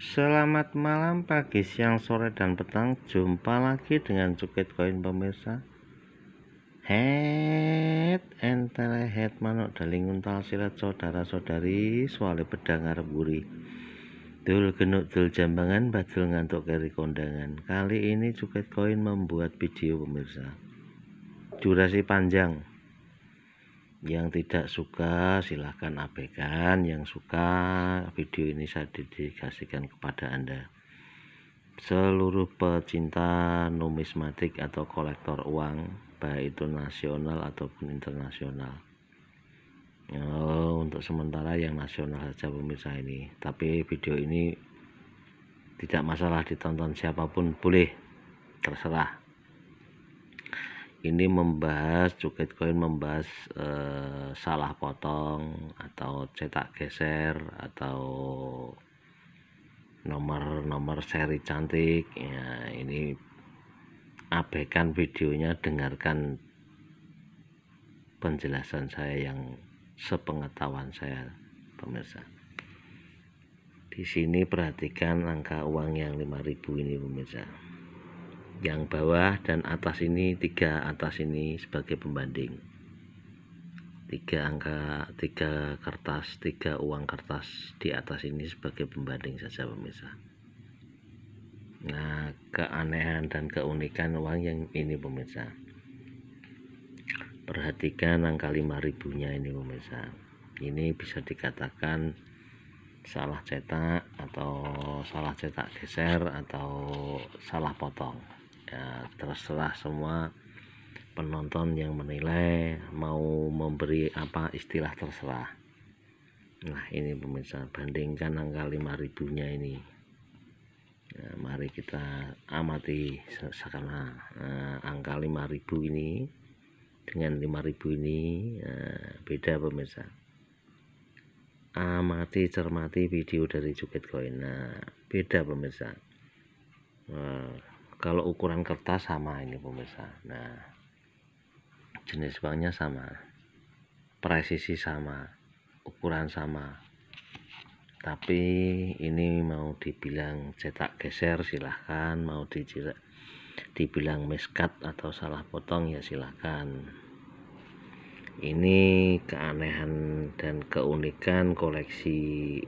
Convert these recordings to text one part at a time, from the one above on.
Selamat malam, pagi, siang, sore, dan petang. Jumpa lagi dengan Cukit Koin pemirsa. Head tele head manuk daling untal silat saudara-saudari suale pedang arep guri. Dul genuk dul jambangan batul ngantuk keri kondangan. Kali ini Cukit Koin membuat video pemirsa. Durasi panjang yang tidak suka silahkan abaikan yang suka video ini saya dedikasikan kepada anda seluruh pecinta numismatik atau kolektor uang baik itu nasional ataupun internasional oh, untuk sementara yang nasional saja pemirsa ini tapi video ini tidak masalah ditonton siapapun boleh terserah ini membahas Cuket Koin membahas e, salah potong atau cetak geser atau nomor-nomor seri cantik ya ini abaikan videonya dengarkan penjelasan saya yang sepengetahuan saya pemirsa di sini perhatikan angka uang yang 5000 ini pemirsa yang bawah dan atas ini tiga atas ini sebagai pembanding tiga angka tiga kertas tiga uang kertas di atas ini sebagai pembanding saja pemirsa nah keanehan dan keunikan uang yang ini pemirsa perhatikan angka 5000 nya ini pemirsa ini bisa dikatakan salah cetak atau salah cetak geser atau salah potong ya terserah semua penonton yang menilai mau memberi apa istilah terserah nah ini pemirsa bandingkan angka 5000 nya ini ya, mari kita amati sekarang nah, angka 5000 ini dengan 5000 ini eh, beda pemirsa amati cermati video dari Joget Koin. Nah, beda pemirsa. Nah, kalau ukuran kertas sama ini pemirsa nah jenis banknya sama presisi sama ukuran sama tapi ini mau dibilang cetak geser silahkan mau dicetak dibilang meskat atau salah potong ya silahkan ini keanehan dan keunikan koleksi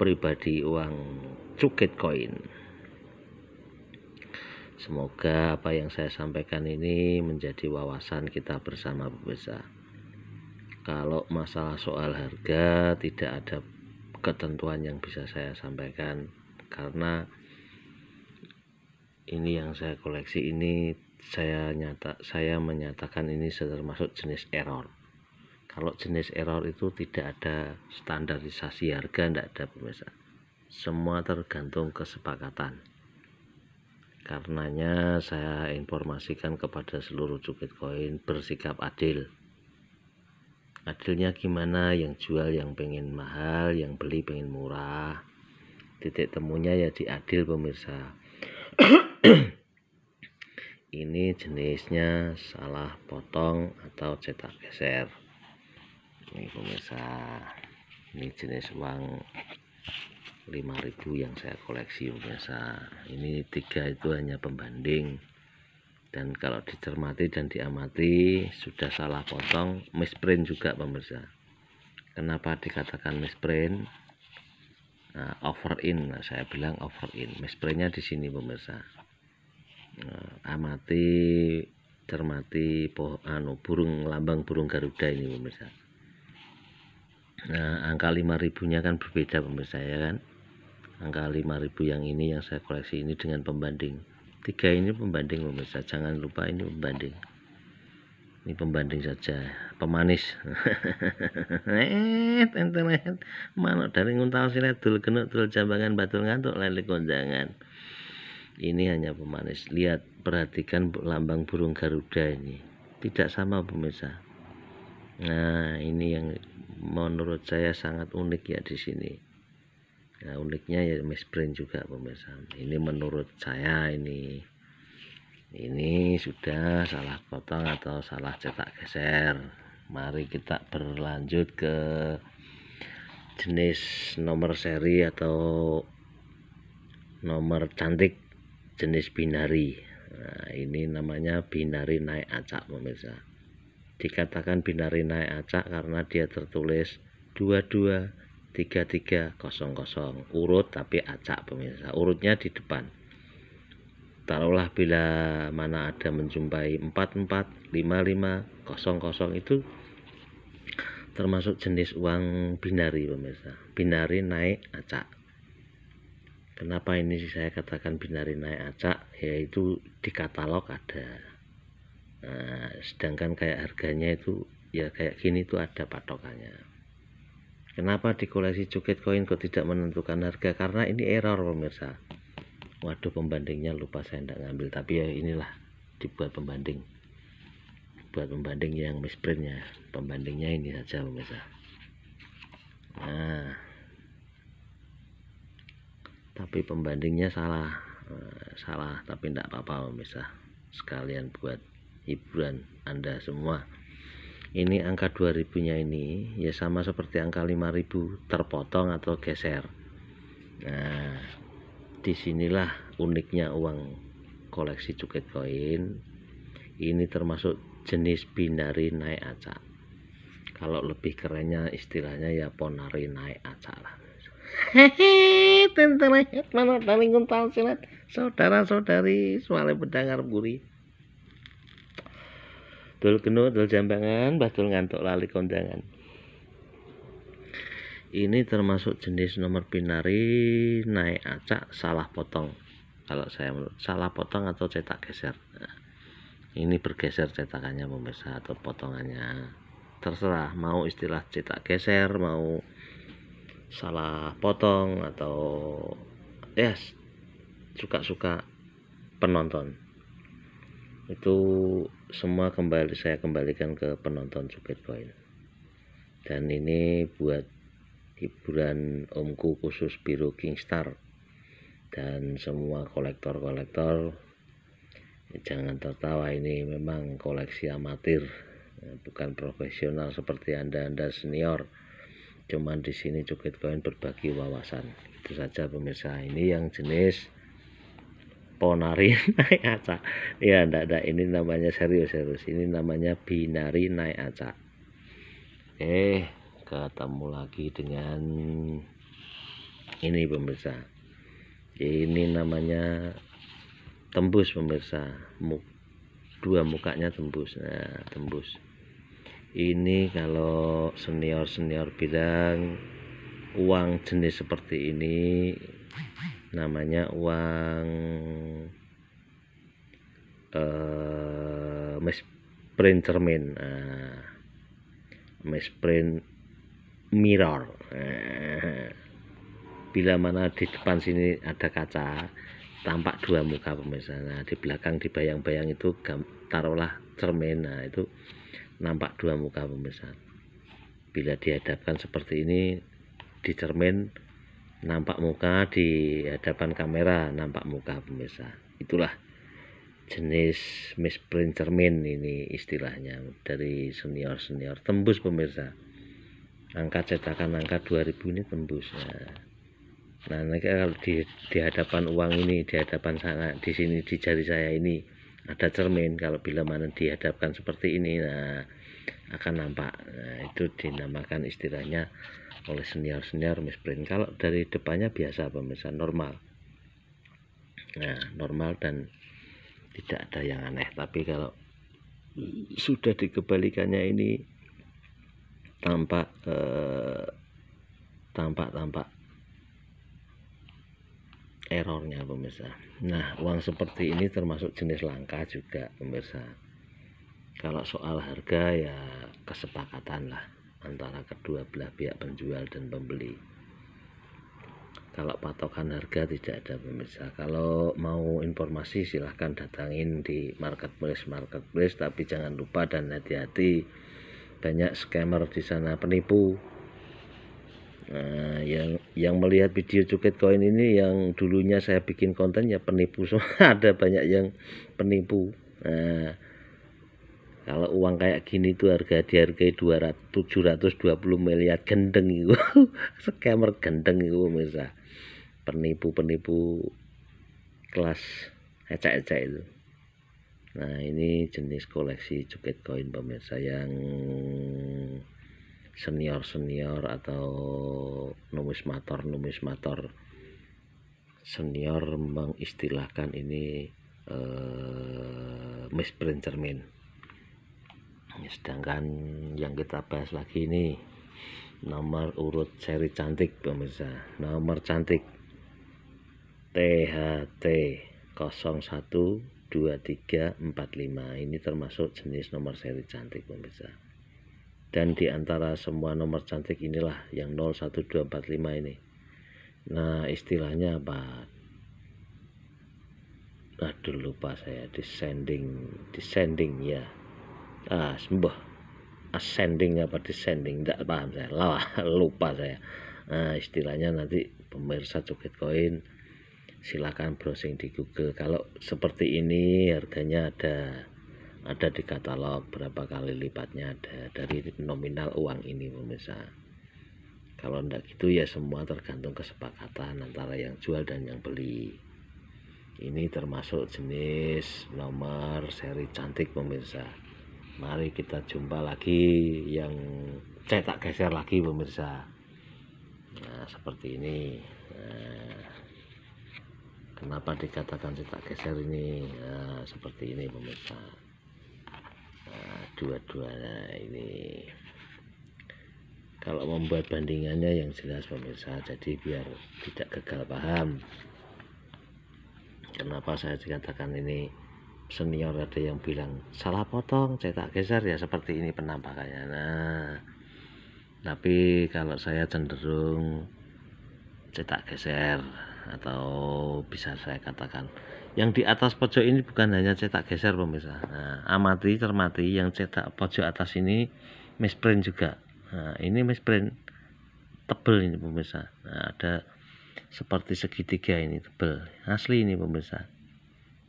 pribadi uang cuket koin Semoga apa yang saya sampaikan ini menjadi wawasan kita bersama pemirsa. Kalau masalah soal harga tidak ada ketentuan yang bisa saya sampaikan karena ini yang saya koleksi ini saya nyata saya menyatakan ini termasuk jenis error. Kalau jenis error itu tidak ada standarisasi harga, tidak ada pemirsa. Semua tergantung kesepakatan. Karenanya saya informasikan kepada seluruh cukit koin bersikap adil. Adilnya gimana yang jual yang pengen mahal, yang beli pengen murah. Titik temunya ya di adil pemirsa. Ini jenisnya salah potong atau cetak geser. Ini pemirsa, ini jenis uang 5000 yang saya koleksi biasa ini tiga itu hanya pembanding dan kalau dicermati dan diamati sudah salah potong misprint juga pemirsa kenapa dikatakan misprint nah, over in saya bilang over in misprintnya di sini pemirsa nah, eh, amati cermati anu burung lambang burung garuda ini pemirsa nah angka 5000 nya kan berbeda pemirsa ya kan angka 5000 yang ini yang saya koleksi ini dengan pembanding tiga ini pembanding pemirsa jangan lupa ini pembanding ini pembanding saja pemanis mana dari nguntal sini dul genuk dul jambangan batul ngantuk lele konjangan ini hanya pemanis lihat perhatikan lambang burung garuda ini tidak sama pemirsa nah ini yang menurut saya sangat unik ya di sini nah uniknya ya misprint juga pemirsa ini menurut saya ini ini sudah salah potong atau salah cetak geser mari kita berlanjut ke jenis nomor seri atau nomor cantik jenis binari nah ini namanya binari naik acak pemirsa dikatakan binari naik acak karena dia tertulis 22 3300 urut tapi acak pemirsa urutnya di depan taruhlah bila mana ada menjumpai 445500 itu termasuk jenis uang binari pemirsa binari naik acak kenapa ini saya katakan binari naik acak yaitu di katalog ada nah, sedangkan kayak harganya itu ya kayak gini tuh ada patokannya Kenapa di koleksi Joget Koin kok tidak menentukan harga? Karena ini error pemirsa. Waduh pembandingnya lupa saya tidak ngambil. Tapi ya inilah dibuat pembanding. Buat pembanding yang misprintnya. Pembandingnya ini saja pemirsa. Nah. Tapi pembandingnya salah. Eh, salah tapi tidak apa-apa pemirsa. Sekalian buat hiburan Anda semua ini angka 2000 nya ini ya sama seperti angka 5000 terpotong atau geser nah disinilah uniknya uang koleksi cuket koin ini termasuk jenis binari naik acak kalau lebih kerennya istilahnya ya ponari naik acak lah hehehe tentara mana silat saudara saudari soalnya pedangar buri dul geno dul jambangan bah dul ngantuk lali kondangan ini termasuk jenis nomor binari naik acak salah potong kalau saya menurut salah potong atau cetak geser nah, ini bergeser cetakannya pemirsa atau potongannya terserah mau istilah cetak geser mau salah potong atau yes suka-suka penonton itu semua kembali saya kembalikan ke penonton Cupid Point dan ini buat hiburan omku khusus biru Kingstar dan semua kolektor-kolektor jangan tertawa ini memang koleksi amatir bukan profesional seperti anda-anda senior cuman di sini Cupid Coin berbagi wawasan itu saja pemirsa ini yang jenis ponari naik acak ya ndak ndak ini namanya serius serius ini namanya binari naik acak eh ketemu lagi dengan ini pemirsa ini namanya tembus pemirsa dua mukanya tembus nah tembus ini kalau senior-senior bilang uang jenis seperti ini namanya uang uh, eh, print cermin uh, print mirror uh, bila mana di depan sini ada kaca tampak dua muka pemirsa nah di belakang di bayang-bayang itu taruhlah cermin nah itu nampak dua muka pemirsa bila dihadapkan seperti ini di cermin nampak muka di hadapan kamera nampak muka pemirsa itulah jenis misprint cermin ini istilahnya dari senior-senior tembus pemirsa angka cetakan angka 2000 ini tembus ya. nah nanti kalau di, di hadapan uang ini di hadapan sana di sini di jari saya ini ada cermin kalau bila mana dihadapkan seperti ini nah akan nampak nah, itu dinamakan istilahnya oleh senior-senior misprint kalau dari depannya biasa pemirsa normal nah normal dan tidak ada yang aneh tapi kalau sudah dikebalikannya ini tampak eh, tampak tampak tampak errornya pemirsa nah uang seperti ini termasuk jenis langka juga pemirsa kalau soal harga ya kesepakatan lah antara kedua belah pihak penjual dan pembeli kalau patokan harga tidak ada pemirsa kalau mau informasi silahkan datangin di marketplace marketplace tapi jangan lupa dan hati-hati banyak scammer di sana penipu Nah, yang yang melihat video cuket koin ini yang dulunya saya bikin konten ya penipu semua ada banyak yang penipu. Nah, kalau uang kayak gini tuh harga dihargai harga 720 miliar gendeng itu scammer gendeng itu pemirsa penipu-penipu kelas ecek-ecek itu nah ini jenis koleksi cuket koin pemirsa yang senior-senior atau numismator-numismator senior mengistilahkan ini eh, misprint cermin Ya, sedangkan yang kita bahas lagi ini nomor urut seri cantik pemirsa nomor cantik THT 012345 ini termasuk jenis nomor seri cantik pemirsa dan diantara semua nomor cantik inilah yang 01245 ini nah istilahnya apa aduh lupa saya descending descending ya ah sembah ascending apa descending tidak paham saya Lala, lupa saya nah, istilahnya nanti pemirsa coket koin silakan browsing di Google kalau seperti ini harganya ada ada di katalog berapa kali lipatnya ada dari nominal uang ini pemirsa kalau tidak gitu ya semua tergantung kesepakatan antara yang jual dan yang beli ini termasuk jenis nomor seri cantik pemirsa mari kita jumpa lagi yang cetak geser lagi pemirsa nah seperti ini nah, kenapa dikatakan cetak geser ini nah, seperti ini pemirsa nah, dua duanya ini kalau membuat bandingannya yang jelas pemirsa jadi biar tidak gagal paham kenapa saya dikatakan ini senior ada yang bilang salah potong cetak geser ya seperti ini penampakannya nah tapi kalau saya cenderung cetak geser atau bisa saya katakan yang di atas pojok ini bukan hanya cetak geser pemirsa nah, amati cermati yang cetak pojok atas ini misprint juga nah, ini misprint tebel ini pemirsa nah, ada seperti segitiga ini tebel asli ini pemirsa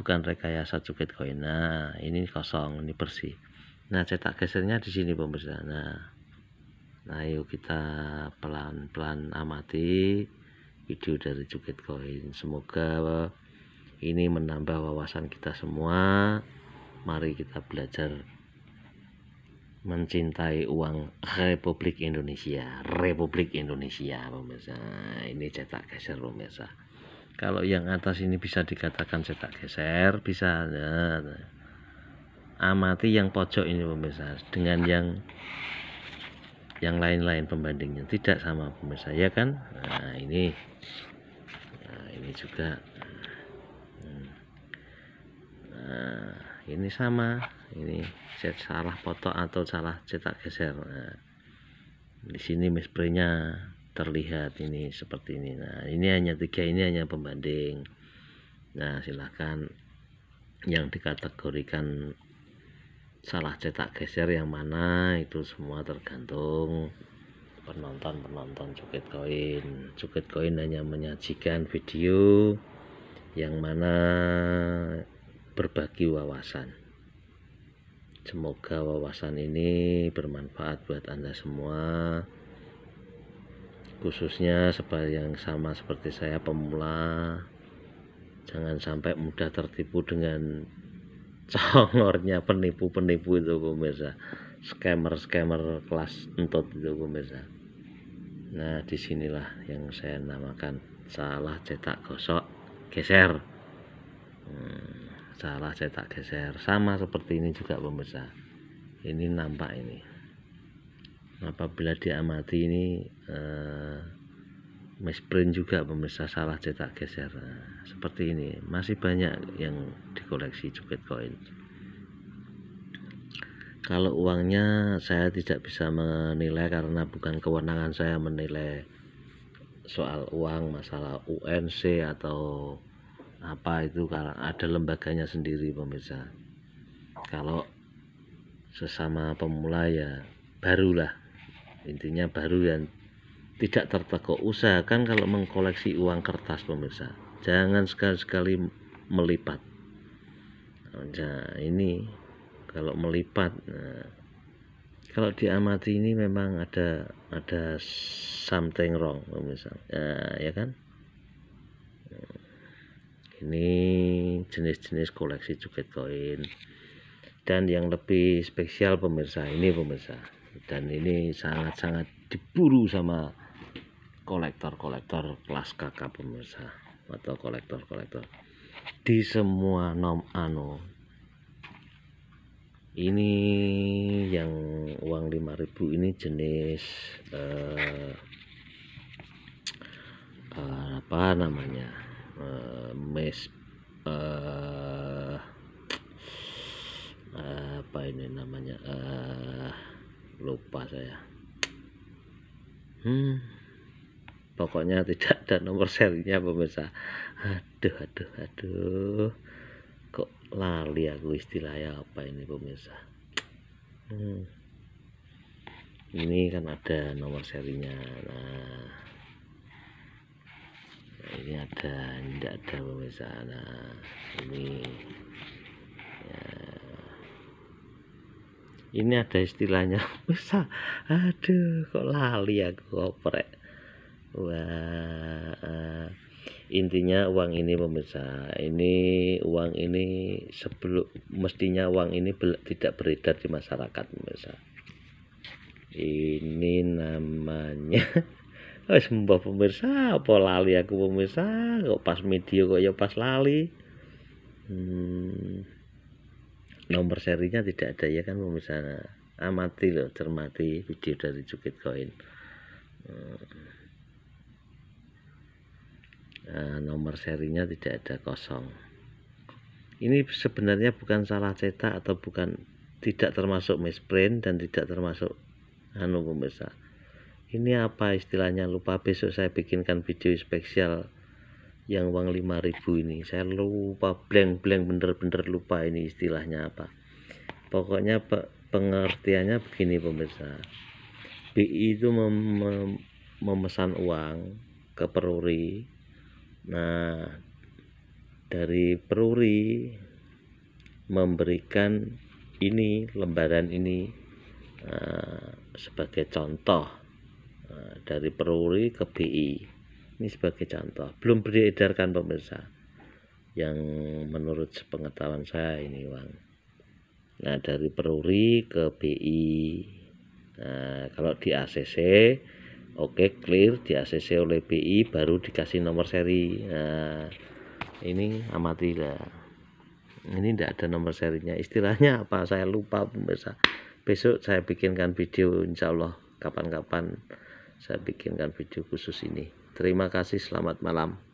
bukan rekayasa cukit koin nah ini kosong ini bersih nah cetak gesernya di sini pemirsa nah ayo nah, kita pelan-pelan amati video dari cukit koin semoga ini menambah wawasan kita semua mari kita belajar mencintai uang Republik Indonesia Republik Indonesia pemirsa ini cetak geser pemirsa kalau yang atas ini bisa dikatakan cetak geser bisa ya, amati yang pojok ini pemirsa dengan yang yang lain-lain pembandingnya tidak sama pemirsa ya kan nah ini nah, ini juga nah, ini sama ini salah foto atau salah cetak geser nah, di sini misprintnya terlihat ini seperti ini nah ini hanya tiga ini hanya pembanding nah silahkan yang dikategorikan salah cetak geser yang mana itu semua tergantung penonton-penonton cuket Koin cuket Koin hanya menyajikan video yang mana berbagi wawasan semoga wawasan ini bermanfaat buat anda semua khususnya sebagai yang sama seperti saya pemula jangan sampai mudah tertipu dengan congornya penipu-penipu itu pemirsa scammer-scammer kelas entot itu pemirsa nah disinilah yang saya namakan salah cetak gosok geser hmm, salah cetak geser sama seperti ini juga pemirsa ini nampak ini apabila diamati ini eh, misprint juga pemirsa salah cetak geser nah, seperti ini masih banyak yang dikoleksi joget koin kalau uangnya saya tidak bisa menilai karena bukan kewenangan saya menilai soal uang masalah UNC atau apa itu kalau ada lembaganya sendiri pemirsa kalau sesama pemula ya barulah intinya baru yang tidak tertekuk usahakan kalau mengkoleksi uang kertas pemirsa jangan sekali-sekali melipat nah, ini kalau melipat nah, kalau diamati ini memang ada ada something wrong pemirsa nah, ya kan ini jenis-jenis koleksi cuket koin dan yang lebih spesial pemirsa ini pemirsa dan ini sangat-sangat diburu sama kolektor-kolektor kelas kakak pemirsa atau kolektor-kolektor di semua nom anu ini yang uang 5000 ini jenis uh, uh, apa namanya uh, mes uh, apa ini namanya uh, lupa saya hmm pokoknya tidak ada nomor serinya pemirsa aduh aduh aduh kok lali aku istilahnya apa ini pemirsa hmm. ini kan ada nomor serinya nah, nah ini ada tidak ada pemirsa nah ini ya ini ada istilahnya bisa aduh kok lali aku koprek wah eh, intinya uang ini pemirsa ini uang ini sebelum mestinya uang ini tidak beredar di masyarakat pemirsa ini namanya wes mbah pemirsa apa lali aku pemirsa kok pas media kok ya pas lali hmm nomor serinya tidak ada ya kan pemirsa amati ah, loh cermati video dari Cukit Koin hmm. ah, nomor serinya tidak ada kosong ini sebenarnya bukan salah cetak atau bukan tidak termasuk misprint dan tidak termasuk anu pemirsa ini apa istilahnya lupa besok saya bikinkan video spesial yang uang 5000 ini saya lupa blank blank bener-bener lupa ini istilahnya apa pokoknya pengertiannya begini pemirsa BI itu mem mem memesan uang ke peruri nah dari peruri memberikan ini lembaran ini uh, sebagai contoh uh, dari peruri ke BI ini sebagai contoh, belum kan pemirsa. Yang menurut sepengetahuan saya ini, Bang. Nah, dari Peruri ke BI. Nah, kalau di ACC oke okay, clear di ACC oleh BI baru dikasih nomor seri. Nah, ini amatilah. Ini tidak ada nomor serinya. Istilahnya apa? Saya lupa pemirsa. Besok saya bikinkan video insya Allah kapan-kapan saya bikinkan video khusus ini Terima kasih, selamat malam.